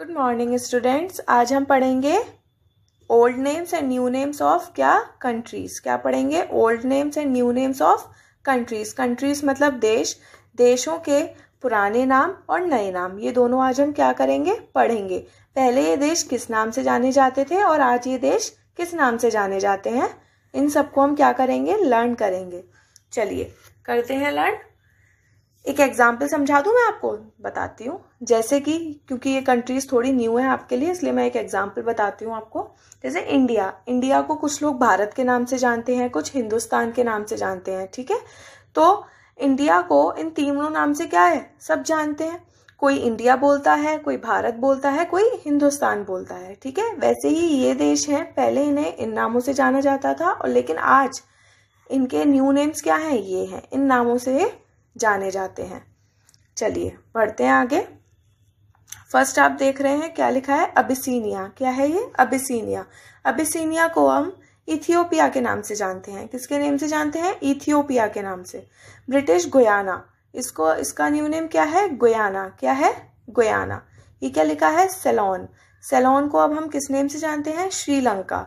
Good morning students आज हम पढ़ेंगे old names and new names of क्या कंट्रीज क्या पढ़ेंगे old names and new names of countries countries मतलब देश देशों के पुराने नाम और नए नाम ये दोनों आज हम क्या करेंगे पढ़ेंगे पहले ये देश किस नाम से जाने जाते थे और आज ये देश किस नाम से जाने जाते हैं इन सबको हम क्या करेंगे लर्न करेंगे चलिए करते हैं लर्न एक एग्जाम्पल समझा दूँ मैं आपको बताती हूँ जैसे कि क्योंकि ये कंट्रीज थोड़ी न्यू है आपके लिए इसलिए मैं एक एग्जाम्पल बताती हूँ आपको जैसे इंडिया इंडिया को कुछ लोग भारत के नाम से जानते हैं कुछ हिंदुस्तान के नाम से जानते हैं ठीक है तो इंडिया को इन तीनों नाम से क्या है सब जानते हैं कोई इंडिया बोलता है कोई भारत बोलता है कोई हिंदुस्तान बोलता है ठीक है वैसे ही ये देश हैं पहले इन्हें इन नामों से जाना जाता था और लेकिन आज इनके न्यू नेम्स क्या हैं ये हैं इन नामों से जाने जाते हैं चलिए बढ़ते हैं आगे फर्स्ट आप देख रहे हैं क्या लिखा है अबिसीनिया क्या है ये अबिसिनिया अबिसिनिया को हम इथियोपिया के नाम से जानते हैं किसके नाम से जानते हैं इथियोपिया के नाम से ब्रिटिश गुयाना इसको इसका न्यू नेम क्या है गुयाना क्या है गुयाना ये क्या लिखा है सेलोन सेलोन को अब हम किस नेम से जानते हैं श्रीलंका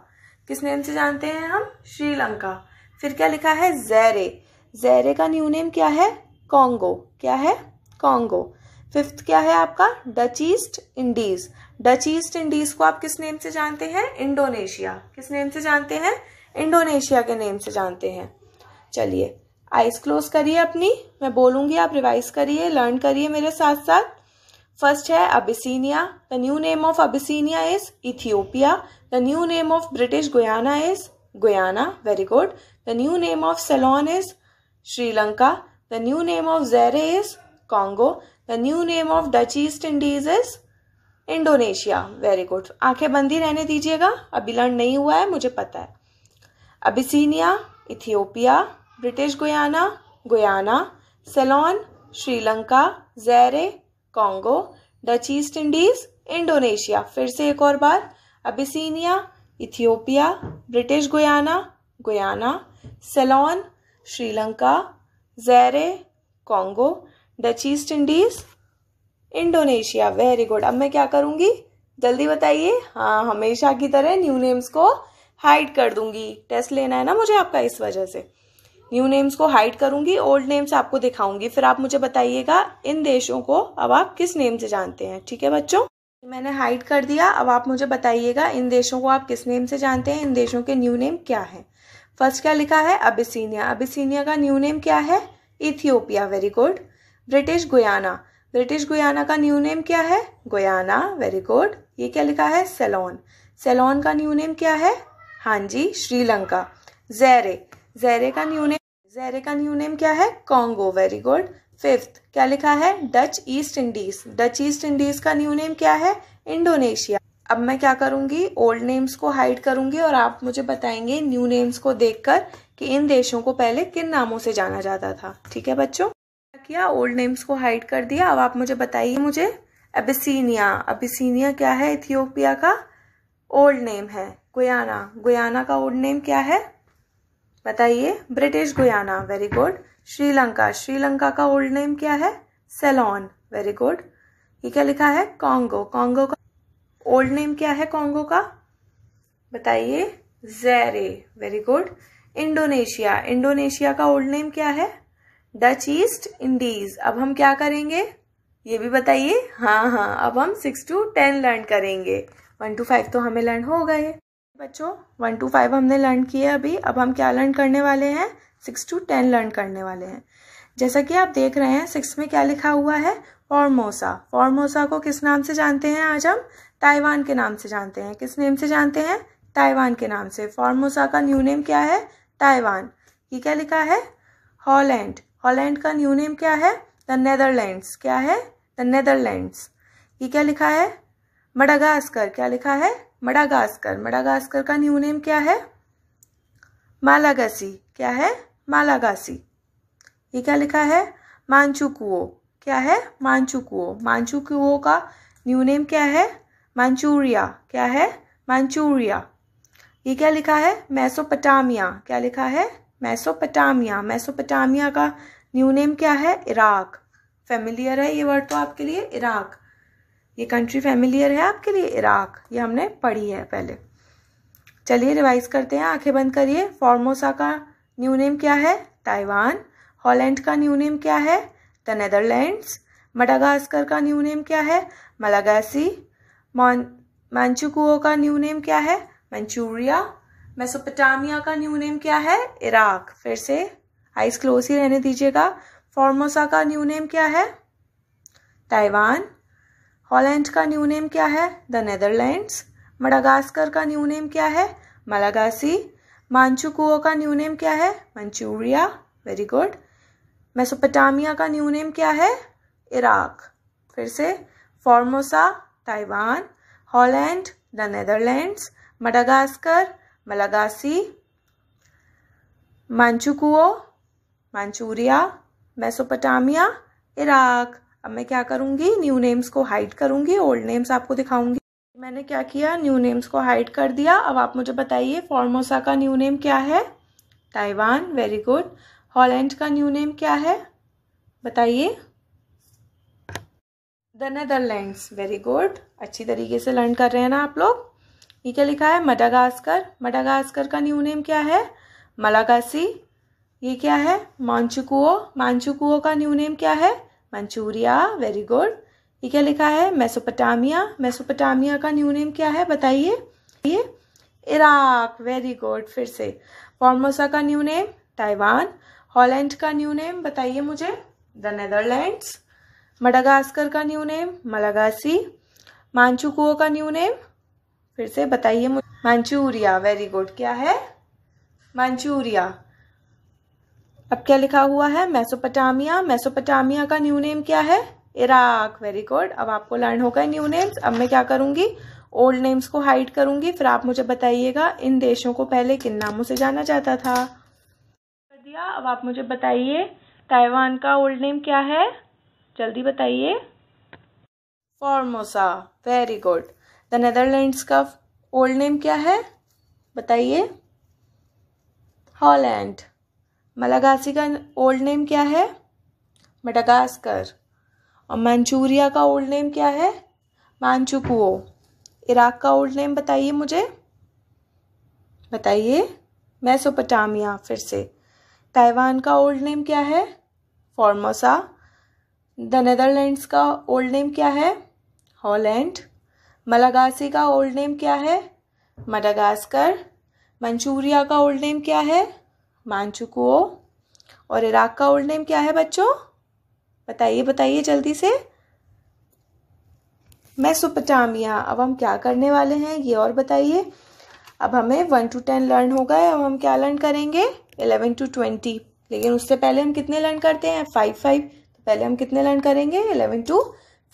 किस नेम से जानते हैं हम श्रीलंका फिर क्या लिखा है जैरे जैरे का न्यू नेम क्या है कॉन्गो क्या है कॉन्गो फिफ्थ क्या है आपका Dutch East Indies Dutch East Indies को आप किस नेम से जानते हैं इंडोनेशिया किस नेम से जानते हैं इंडोनेशिया के नेम से जानते हैं चलिए आइस क्लोज करिए अपनी मैं बोलूँगी आप रिवाइज करिए लर्न करिए मेरे साथ साथ फर्स्ट है Abyssinia the new name of Abyssinia is Ethiopia the new name of British Guiana is Guyana very good the new name of Ceylon is Sri Lanka The new name of Zaire is Congo. The new name of Dutch East Indies is Indonesia very good आंखें बंदी रहने दीजिएगा अभी learn नहीं हुआ है मुझे पता है Abyssinia Ethiopia British Guiana Guyana Ceylon Sri Lanka Zaire Congo Dutch East Indies Indonesia फिर से एक और बार Abyssinia Ethiopia British Guiana Guyana Ceylon Sri Lanka Zaire Congo Dutch East Indies Indonesia very good अब मैं क्या करूंगी जल्दी बताइए हाँ हमेशा की तरह न्यू नेम्स को हाइड कर दूंगी टेस्ट लेना है ना मुझे आपका इस वजह से न्यू नेम्स को हाइड करूंगी ओल्ड नेम्स आपको दिखाऊंगी फिर आप मुझे बताइएगा इन देशों को अब आप किस नेम से जानते हैं ठीक है बच्चों मैंने हाइड कर दिया अब आप मुझे बताइएगा इन देशों को आप किस नेम से जानते हैं इन देशों के न्यू नेम क्या है फर्स्ट क्या लिखा है अबिसीनिया अबिसीनिया का न्यू नेम क्या है Ethiopia very good British Guiana British Guiana का न्यू नेम क्या है गुयाना वेरी गुड ये क्या लिखा है सेलोन सेलोन का न्यू नेम क्या है हाँ जी श्रीलंका जैरे जैरे का न्यू नेम जैरे का न्यू नेम क्या है कॉन्गो वेरी गुड फिफ्थ क्या लिखा है Dutch East Indies Dutch East Indies का न्यू नेम क्या है इंडोनेशिया अब मैं क्या करूंगी ओल्ड नेम्स को हाइड करूंगी और आप मुझे बताएंगे न्यू नेम्स को देखकर कि इन देशों को पहले किन नामों से जाना जाता था ठीक है बच्चों क्या किया ओल्ड नेम्स को हाइड कर दिया अब आप मुझे बताइए मुझे एबिसिनिया एबिसीनिया क्या है इथियोपिया का ओल्ड नेम है गुयाना गुयाना का ओल्ड नेम क्या है बताइए British Guiana very good Sri Lanka Sri Lanka का ओल्ड नेम क्या है सेलॉन वेरी गुड ये क्या लिखा है कॉन्गो कॉन्गो का ओल्ड नेम क्या है कॉन्गो का बताइए Zaire very good Indonesia Indonesia का ओल्ड नेम क्या है डच ईस्ट इंडीज अब हम क्या करेंगे ये भी बताइए हाँ हाँ अब हम सिक्स टू टेन लर्न करेंगे वन टू फाइव तो हमें लर्न हो गए बच्चों वन टू फाइव हमने लर्न किए अभी अब हम क्या लर्न करने वाले हैं सिक्स टू टेन लर्न करने वाले हैं जैसा कि आप देख रहे हैं सिक्स में क्या लिखा हुआ है फॉर्मोसा फॉर्मोसा को किस नाम से जानते हैं आज हम ताइवान के नाम से जानते हैं किस नेम से जानते हैं ताइवान के नाम से फॉर्मोसा का न्यू नेम क्या है ताइवान ये क्या लिखा है हॉलैंड हॉलैंड का न्यू नेम क्या है द नैदरलैंड क्या है द नैदरलैंड ये क्या लिखा है मडागास्कर क्या लिखा है मडागास्कर मडागास्कर का न्यू नेम क्या है मालागासी क्या है मालागासी ये क्या लिखा है मानचुकुओ क्या है मानचुकुओ मानचुकुओ का न्यू नेम क्या है मैंचूरिया क्या है मैंचूरिया ये क्या लिखा है मैसोपटामिया क्या लिखा है मैसोपटामिया मैसोपटामिया का न्यू नेम क्या है इराक फेमिलियर है ये वर्ड तो आपके लिए इराक ये कंट्री फेमिलियर है आपके लिए इराक ये हमने पढ़ी है पहले चलिए रिवाइज करते हैं आंखें बंद करिए फॉर्मोसा का न्यू नेम क्या है ताइवान हॉलैंड का न्यू नेम क्या है द नेदरलैंड्स मडागास्कर का न्यू नेम क्या है मलागासी मैंचुकुओ का न्यू नेम क्या है मैंचूरिया मैसोपटामिया का न्यू नेम क्या है इराक फिर से आइस क्लोज ही रहने दीजिएगा फॉर्मोसा का न्यू नेम क्या है ताइवान हॉलैंड का न्यू नेम क्या है द नेदरलैंड्स मडागास्कर का न्यू नेम क्या है मलागासी मानचुकुओ का न्यू नेम क्या है मंचूरिया वेरी गुड मैसोपटामिया का न्यू नेम क्या है इराक फिर से Formosa Taiwan Holland the Netherlands Madagascar Malagasy Manchukuo Manchuria Mesopotamia Iraq अब मैं क्या करूँगी न्यू नेम्स को हाइड करूंगी ओल्ड नेम्स आपको दिखाऊंगी मैंने क्या किया न्यू नेम्स को हाइड कर दिया अब आप मुझे बताइए फॉर्मोसा का न्यू नेम क्या है ताइवान वेरी गुड हॉलैंड का न्यू नेम क्या है बताइए द नदरलैंड्स वेरी गुड अच्छी तरीके से लर्न कर रहे हैं ना आप लोग ये क्या लिखा है मडागास्कर मडागास्कर का न्यू नेम क्या है मलागासी ये क्या है मानचुकुओ मानचुकुओ का न्यू नेम क्या है मंचूरिया वेरी गुड ये क्या लिखा है मैसोपटामिया मैसोपटामिया का न्यू नेम क्या है बताइए ये इराक वेरी गुड फिर से फॉर्मोसा का न्यू नेम ताइवान हॉलैंड का न्यू नेम बताइए मुझे द नेदरलैंड्स मडागास्कर का न्यू नेम मलागासी मांचुकुओ का न्यू नेम फिर से बताइए मांचूरिया वेरी गुड क्या है मांचूरिया अब क्या लिखा हुआ है मैसोपटामिया मैसोपटामिया का न्यू नेम क्या है इराक वेरी गुड अब आपको लर्न होगा न्यू नेम्स अब मैं क्या करूंगी ओल्ड नेम्स को हाइड करूंगी फिर आप मुझे बताइएगा इन देशों को पहले किन नामों से जाना जाता था कर दिया अब आप मुझे बताइए ताइवान का ओल्ड नेम क्या है जल्दी बताइए Formosa very good the Netherlands का ओल्ड नेम क्या है बताइए हॉलैंड मलागासी का ओल्ड नेम क्या है मेडागास्कर और मंचूरिया का ओल्ड नेम क्या है मानचुकुओ इराक का ओल्ड नेम बताइए मुझे बताइए मैसोपटामिया फिर से ताइवान का ओल्ड नेम क्या है फॉर्मोसा द नेदरलैंड्स का ओल्ड नेम क्या है हॉलैंड मलागासी का ओल्ड नेम क्या है मडागास्कर मंचूरिया का ओल्ड नेम क्या है मांचुको और इराक का ओल्ड नेम क्या है बच्चों बताइए बताइए जल्दी से मैं सुपटामिया अब हम क्या करने वाले हैं ये और बताइए अब हमें वन टू टेन लर्न होगा अब हम क्या लर्न करेंगे इलेवन टू ट्वेंटी लेकिन उससे पहले हम कितने लर्न करते हैं फाइव फाइव पहले हम कितने लर्न करेंगे इलेवन टू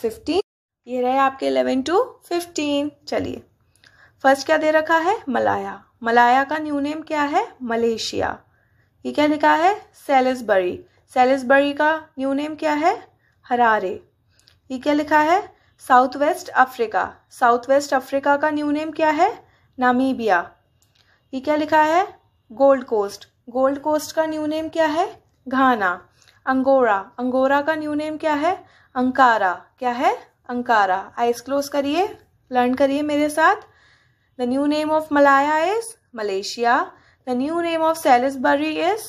फिफ्टीन ये रहे आपके इलेवन टू फिफ्टीन चलिए फर्स्ट क्या दे रखा है मलाया मलाया का न्यू नेम क्या है मलेशिया ये क्या लिखा है सेलिसबरी सेलिसबरी का न्यू नेम क्या है हरारे ये क्या लिखा है South West Africa South West Africa का न्यू नेम क्या है नामीबिया ये क्या लिखा है गोल्ड कोस्ट गोल्ड कोस्ट का न्यू नेम क्या है घाना अंगोरा अंगोरा का न्यू नेम क्या है अंकारा क्या है अंकारा आइस क्लोज करिए लर्न करिए मेरे साथ the new name of Malaya is Malaysia the new name of Salisbury is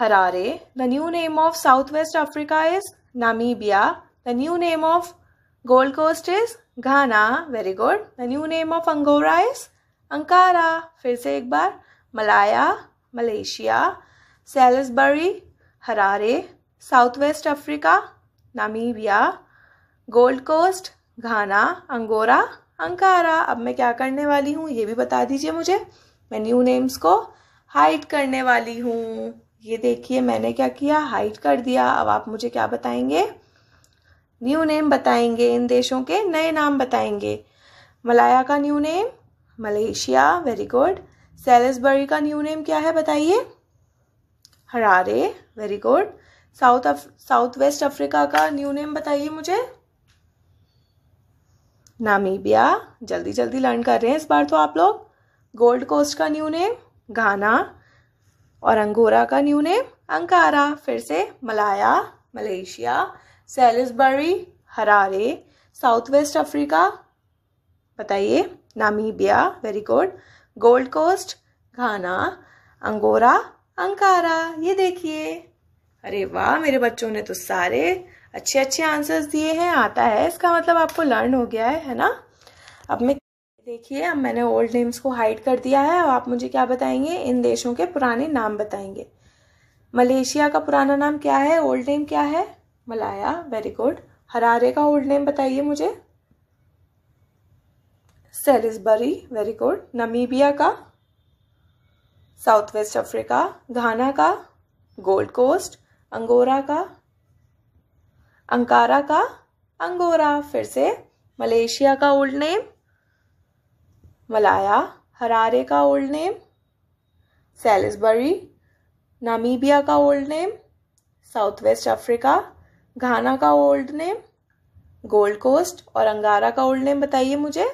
Harare the new name of South West Africa is Namibia the new name of Gold Coast is Ghana very good the new name of Angora is Ankara फिर से एक बार Malaya Malaysia Salisbury Harare South West Africa Namibia Gold Coast Ghana Angora Ankara अब मैं क्या करने वाली हूँ ये भी बता दीजिए मुझे मैं न्यू नेम्स को हाइड करने वाली हूँ ये देखिए मैंने क्या किया हाइड कर दिया अब आप मुझे क्या बताएंगे न्यू नेम बताएंगे इन देशों के नए नाम बताएंगे मलाया का new name Malaysia very good Salisbury का न्यू नेम क्या है बताइए Harare very good South South West Africa का न्यू नेम बताइए मुझे नामीबिया जल्दी जल्दी लर्न कर रहे हैं इस बार तो आप लोग गोल्ड कोस्ट का न्यू नेम घाना और अंगोरा का न्यू नेम अंकारा फिर से Malaya Malaysia Salisbury Harare South West Africa बताइए Namibia very good Gold Coast Ghana Angora Ankara ये देखिए अरे वाह मेरे बच्चों ने तो सारे अच्छे अच्छे आंसर्स दिए हैं आता है इसका मतलब आपको लर्न हो गया है है ना अब मैं देखिए अब मैंने ओल्ड नेम्स को हाइड कर दिया है अब आप मुझे क्या बताएंगे इन देशों के पुराने नाम बताएंगे मलेशिया का पुराना नाम क्या है ओल्ड नेम क्या है मलाया वेरी गुड हरारे का ओल्ड नेम बताइए मुझे सेलिसबरी वेरी गुड नमीबिया का साउथ वेस्ट अफ्रीका घाना का गोल्ड कोस्ट अंगोरा का अंकारा का अंगोरा फिर से मलेशिया का ओल्ड नेम मलाया हरारे का ओल्ड नेम सेलिसबरी नामीबिया का old name South West Africa Ghana का ओल्ड नेम गोल्ड कोस्ट और अंगारा का ओल्ड नेम बताइए मुझे